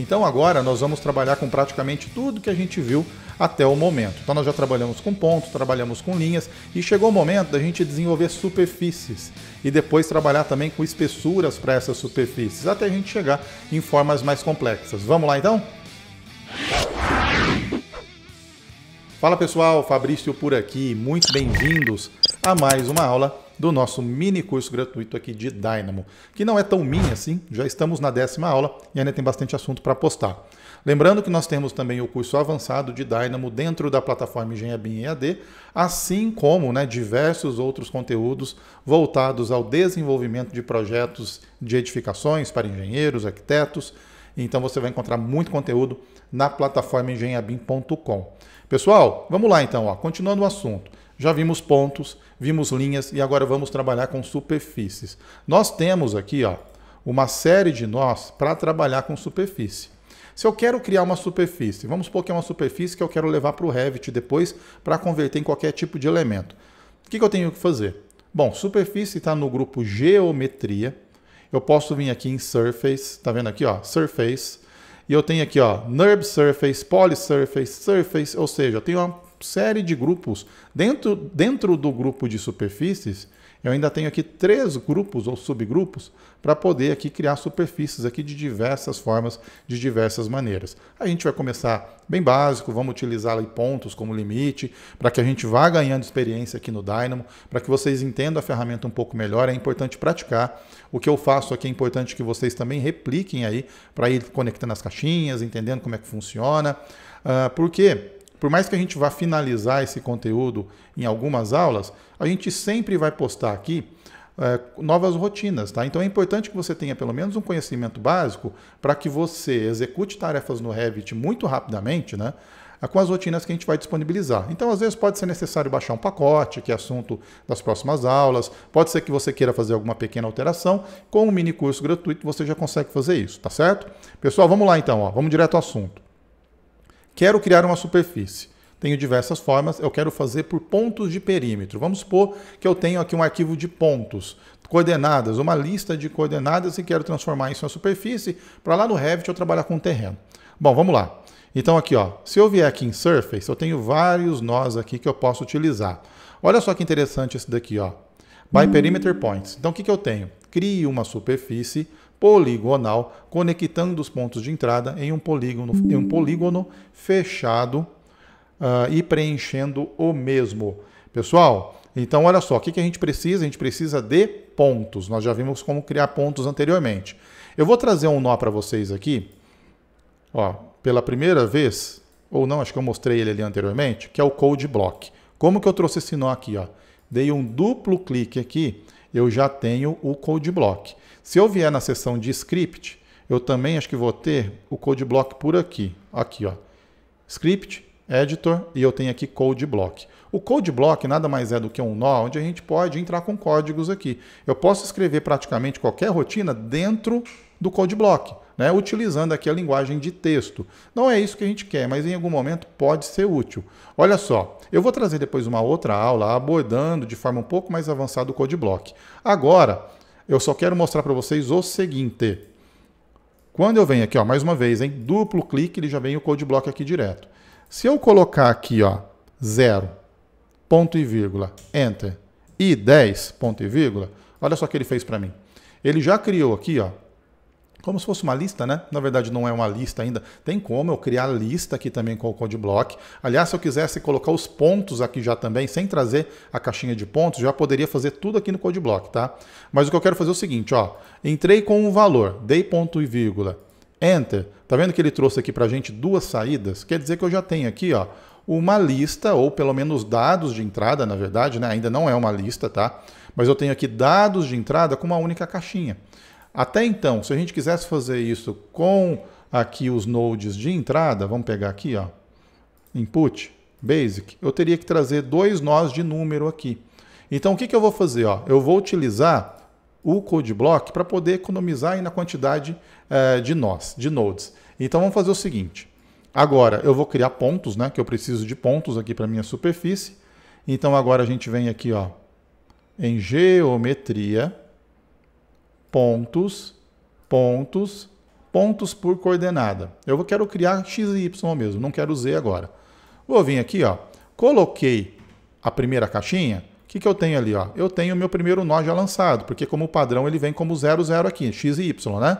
Então agora nós vamos trabalhar com praticamente tudo que a gente viu até o momento. Então nós já trabalhamos com pontos, trabalhamos com linhas e chegou o momento da gente desenvolver superfícies e depois trabalhar também com espessuras para essas superfícies, até a gente chegar em formas mais complexas. Vamos lá então? Fala pessoal, Fabrício por aqui, muito bem-vindos a mais uma aula do nosso mini curso gratuito aqui de Dynamo, que não é tão mini assim, já estamos na décima aula e ainda tem bastante assunto para postar. Lembrando que nós temos também o curso avançado de Dynamo dentro da plataforma Engenharia BIM EAD, assim como né, diversos outros conteúdos voltados ao desenvolvimento de projetos de edificações para engenheiros, arquitetos. Então você vai encontrar muito conteúdo na plataforma engenhabim.com. Pessoal, vamos lá então, ó, continuando o assunto. Já vimos pontos, vimos linhas e agora vamos trabalhar com superfícies. Nós temos aqui ó, uma série de nós para trabalhar com superfície. Se eu quero criar uma superfície, vamos supor que é uma superfície que eu quero levar para o Revit depois para converter em qualquer tipo de elemento. O que, que eu tenho que fazer? Bom, superfície está no grupo Geometria. Eu posso vir aqui em Surface, está vendo aqui, ó, Surface. E eu tenho aqui, ó, NURB Surface, Poly Surface, Surface, ou seja, eu tenho uma série de grupos. Dentro, dentro do grupo de superfícies, eu ainda tenho aqui três grupos ou subgrupos para poder aqui criar superfícies aqui de diversas formas, de diversas maneiras. A gente vai começar bem básico, vamos utilizar pontos como limite, para que a gente vá ganhando experiência aqui no Dynamo, para que vocês entendam a ferramenta um pouco melhor, é importante praticar. O que eu faço aqui é importante que vocês também repliquem aí, para ir conectando as caixinhas, entendendo como é que funciona, uh, ah, porque por mais que a gente vá finalizar esse conteúdo em algumas aulas, a gente sempre vai postar aqui é, novas rotinas, tá? Então é importante que você tenha pelo menos um conhecimento básico para que você execute tarefas no Revit muito rapidamente, né? com as rotinas que a gente vai disponibilizar. Então, às vezes, pode ser necessário baixar um pacote, que é assunto das próximas aulas, pode ser que você queira fazer alguma pequena alteração, com um mini curso gratuito você já consegue fazer isso, tá certo? Pessoal, vamos lá então, ó. vamos direto ao assunto. Quero criar uma superfície. Tenho diversas formas, eu quero fazer por pontos de perímetro. Vamos supor que eu tenho aqui um arquivo de pontos, coordenadas, uma lista de coordenadas e quero transformar isso em uma superfície para lá no Revit eu trabalhar com terreno. Bom, vamos lá. Então aqui, ó, se eu vier aqui em Surface, eu tenho vários nós aqui que eu posso utilizar. Olha só que interessante esse daqui, ó. By Perimeter Points. Então o que, que eu tenho? Crie uma superfície poligonal, conectando os pontos de entrada em um polígono, em um polígono fechado uh, e preenchendo o mesmo. Pessoal, então olha só, o que, que a gente precisa? A gente precisa de pontos. Nós já vimos como criar pontos anteriormente. Eu vou trazer um nó para vocês aqui, ó, pela primeira vez, ou não, acho que eu mostrei ele ali anteriormente, que é o Code Block. Como que eu trouxe esse nó aqui? Ó? Dei um duplo clique aqui, eu já tenho o Code Block. Se eu vier na seção de script, eu também acho que vou ter o code block por aqui. Aqui, ó. Script, editor e eu tenho aqui code block. O code block nada mais é do que um nó onde a gente pode entrar com códigos aqui. Eu posso escrever praticamente qualquer rotina dentro do code block, né? utilizando aqui a linguagem de texto. Não é isso que a gente quer, mas em algum momento pode ser útil. Olha só, eu vou trazer depois uma outra aula abordando de forma um pouco mais avançada o code block. Agora, eu só quero mostrar para vocês o seguinte. Quando eu venho aqui, ó, mais uma vez, hein, duplo clique, ele já vem o code block aqui direto. Se eu colocar aqui, ó, 0, ponto e vírgula, enter, e 10, ponto e vírgula, olha só o que ele fez para mim. Ele já criou aqui, ó, como se fosse uma lista, né? Na verdade, não é uma lista ainda. Tem como eu criar lista aqui também com o code block. Aliás, se eu quisesse colocar os pontos aqui já também, sem trazer a caixinha de pontos, já poderia fazer tudo aqui no code block, tá? Mas o que eu quero fazer é o seguinte, ó. Entrei com um valor, dei ponto e vírgula, enter. Tá vendo que ele trouxe aqui pra gente duas saídas? Quer dizer que eu já tenho aqui, ó, uma lista, ou pelo menos dados de entrada, na verdade, né? Ainda não é uma lista, tá? Mas eu tenho aqui dados de entrada com uma única caixinha. Até então, se a gente quisesse fazer isso com aqui os nodes de entrada, vamos pegar aqui, ó, input, basic, eu teria que trazer dois nós de número aqui. Então, o que, que eu vou fazer? Ó? Eu vou utilizar o code block para poder economizar na quantidade eh, de nós, de nodes. Então, vamos fazer o seguinte. Agora, eu vou criar pontos, né? Que eu preciso de pontos aqui para minha superfície. Então, agora a gente vem aqui, ó, em geometria, pontos, pontos, pontos por coordenada. Eu quero criar x e y mesmo, não quero z agora. Vou vir aqui, ó, coloquei a primeira caixinha, o que, que eu tenho ali? Ó? Eu tenho o meu primeiro nó já lançado, porque como padrão ele vem como 0, 0 aqui, x e y, né?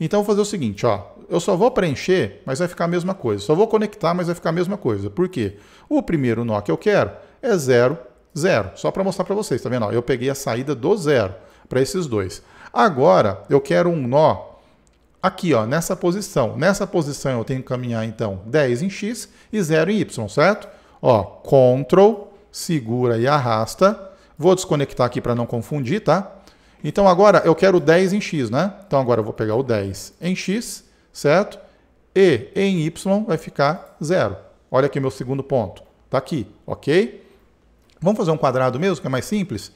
Então, vou fazer o seguinte, ó. Eu só vou preencher, mas vai ficar a mesma coisa. Só vou conectar, mas vai ficar a mesma coisa. Por quê? O primeiro nó que eu quero é 0, 0. Só para mostrar para vocês, tá vendo? Ó, eu peguei a saída do zero para esses dois. Agora eu quero um nó aqui, ó, nessa posição. Nessa posição eu tenho que caminhar então 10 em x e 0 em y, certo? Ó, Ctrl, segura e arrasta. Vou desconectar aqui para não confundir, tá? Então agora eu quero 10 em x, né? Então agora eu vou pegar o 10 em x, certo? E em y vai ficar 0. Olha aqui o meu segundo ponto. Está aqui, ok? Vamos fazer um quadrado mesmo, que é mais simples?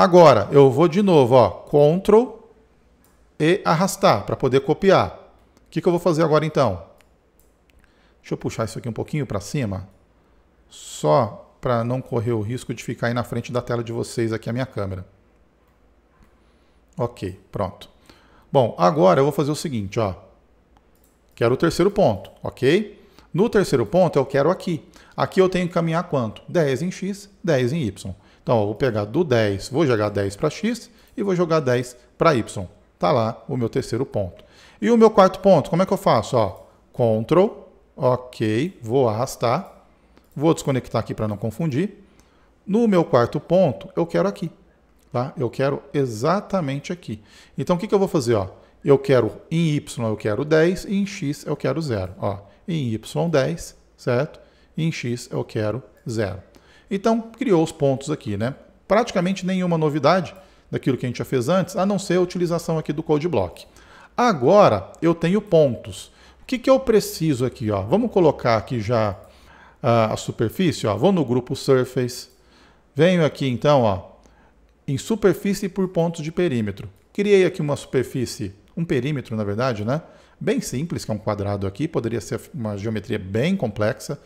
Agora, eu vou de novo, ó, Ctrl e arrastar para poder copiar. O que, que eu vou fazer agora então? Deixa eu puxar isso aqui um pouquinho para cima, só para não correr o risco de ficar aí na frente da tela de vocês aqui a minha câmera. Ok, pronto. Bom, agora eu vou fazer o seguinte, ó. Quero o terceiro ponto, ok? No terceiro ponto eu quero aqui. Aqui eu tenho que caminhar quanto? 10 em x, 10 em y. Então, eu vou pegar do 10, vou jogar 10 para x e vou jogar 10 para y. Está lá o meu terceiro ponto. E o meu quarto ponto, como é que eu faço? Ó, Ctrl, ok, vou arrastar, vou desconectar aqui para não confundir. No meu quarto ponto, eu quero aqui. Tá? Eu quero exatamente aqui. Então, o que, que eu vou fazer? Ó? Eu quero em y eu quero 10 e em x eu quero 0. Ó, em y 10, certo? E em x eu quero 0. Então, criou os pontos aqui, né? Praticamente nenhuma novidade daquilo que a gente já fez antes, a não ser a utilização aqui do code block. Agora, eu tenho pontos. O que, que eu preciso aqui? Ó? Vamos colocar aqui já a, ah, a superfície. Ó. Vou no grupo Surface. Venho aqui, então, ó, em superfície por pontos de perímetro. Criei aqui uma superfície, um perímetro, na verdade, né? Bem simples, que é um quadrado aqui. Poderia ser uma geometria bem complexa.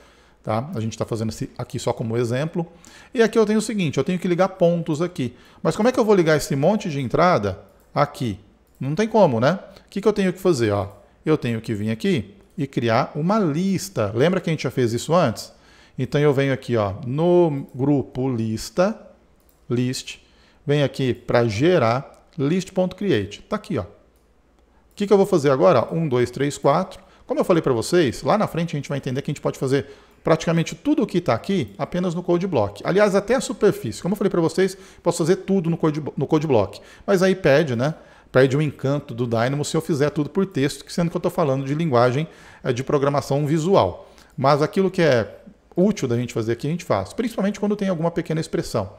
Tá? A gente está fazendo aqui só como exemplo. E aqui eu tenho o seguinte, eu tenho que ligar pontos aqui. Mas como é que eu vou ligar esse monte de entrada aqui? Não tem como, né? O que, que eu tenho que fazer? Ó? Eu tenho que vir aqui e criar uma lista. Lembra que a gente já fez isso antes? Então eu venho aqui ó, no grupo lista, list, venho aqui para gerar list.create. Está aqui. Ó. O que, que eu vou fazer agora? 1, 2, 3, 4. Como eu falei para vocês, lá na frente a gente vai entender que a gente pode fazer praticamente tudo o que está aqui apenas no code block. Aliás, até a superfície. Como eu falei para vocês, posso fazer tudo no code, no code block. Mas aí pede, né? Perde o encanto do Dynamo se eu fizer tudo por texto, sendo que eu estou falando de linguagem é, de programação visual. Mas aquilo que é útil da gente fazer aqui, a gente faz, principalmente quando tem alguma pequena expressão.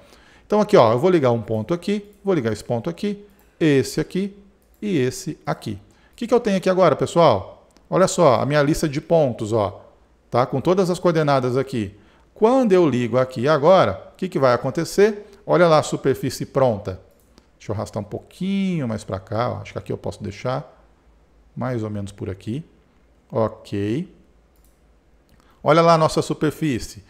Então aqui, ó, eu vou ligar um ponto aqui, vou ligar esse ponto aqui, esse aqui e esse aqui. O que, que eu tenho aqui agora, pessoal? Olha só, a minha lista de pontos, ó tá? com todas as coordenadas aqui. Quando eu ligo aqui agora, o que, que vai acontecer? Olha lá a superfície pronta. Deixa eu arrastar um pouquinho mais para cá. Ó. Acho que aqui eu posso deixar mais ou menos por aqui. Ok. Olha lá a nossa superfície.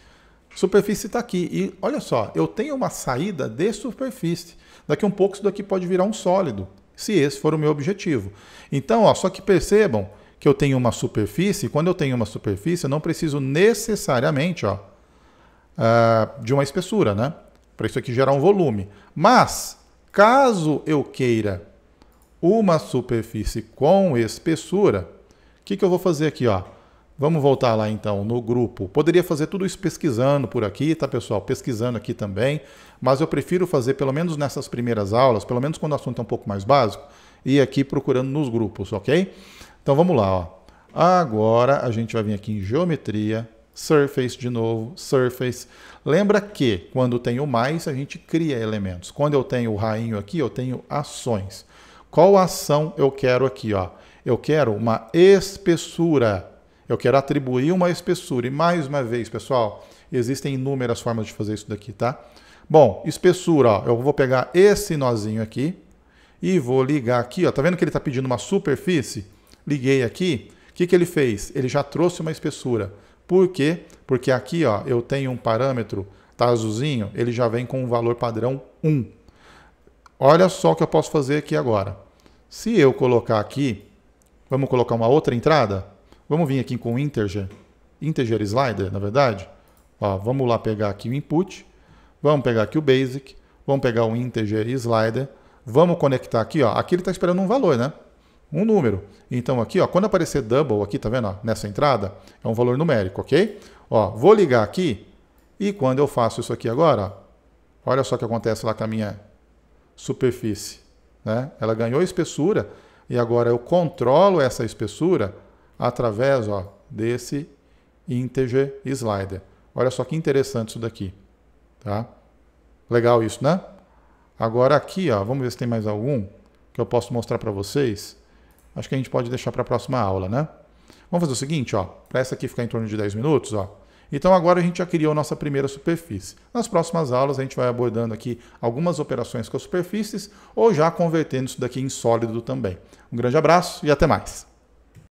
Superfície está aqui. E olha só, eu tenho uma saída de superfície. Daqui um pouco isso daqui pode virar um sólido, se esse for o meu objetivo. Então, ó, só que percebam que eu tenho uma superfície, quando eu tenho uma superfície, eu não preciso necessariamente ó, uh, de uma espessura, né? Para isso aqui gerar um volume. Mas, caso eu queira uma superfície com espessura, o que, que eu vou fazer aqui? Ó? Vamos voltar lá então no grupo. Poderia fazer tudo isso pesquisando por aqui, tá pessoal? Pesquisando aqui também, mas eu prefiro fazer pelo menos nessas primeiras aulas, pelo menos quando o assunto é um pouco mais básico, e aqui procurando nos grupos, ok? Então vamos lá, ó. Agora a gente vai vir aqui em geometria, surface de novo, surface. Lembra que quando tem o mais, a gente cria elementos. Quando eu tenho o rainho aqui, eu tenho ações. Qual ação eu quero aqui, ó? Eu quero uma espessura. Eu quero atribuir uma espessura. E mais uma vez, pessoal, existem inúmeras formas de fazer isso daqui, tá? Bom, espessura, ó, eu vou pegar esse nozinho aqui e vou ligar aqui, ó. Tá vendo que ele está pedindo uma superfície? liguei aqui, o que, que ele fez? Ele já trouxe uma espessura. Por quê? Porque aqui ó, eu tenho um parâmetro, tá azulzinho, ele já vem com um valor padrão 1. Olha só o que eu posso fazer aqui agora. Se eu colocar aqui, vamos colocar uma outra entrada? Vamos vir aqui com integer, integer slider, na verdade. Ó, vamos lá pegar aqui o input, vamos pegar aqui o basic, vamos pegar o integer slider, vamos conectar aqui, ó. aqui ele está esperando um valor, né? um número. Então aqui, ó, quando aparecer double aqui, tá vendo? Ó, nessa entrada, é um valor numérico, ok? Ó, vou ligar aqui e quando eu faço isso aqui agora, ó, olha só o que acontece lá com a minha superfície. Né? Ela ganhou espessura e agora eu controlo essa espessura através ó, desse integer slider. Olha só que interessante isso daqui. Tá? Legal isso, né? Agora aqui, ó, vamos ver se tem mais algum que eu posso mostrar para vocês. Acho que a gente pode deixar para a próxima aula, né? Vamos fazer o seguinte, ó, para essa aqui ficar em torno de 10 minutos, ó. Então agora a gente já criou nossa primeira superfície. Nas próximas aulas a gente vai abordando aqui algumas operações com as superfícies ou já convertendo isso daqui em sólido também. Um grande abraço e até mais.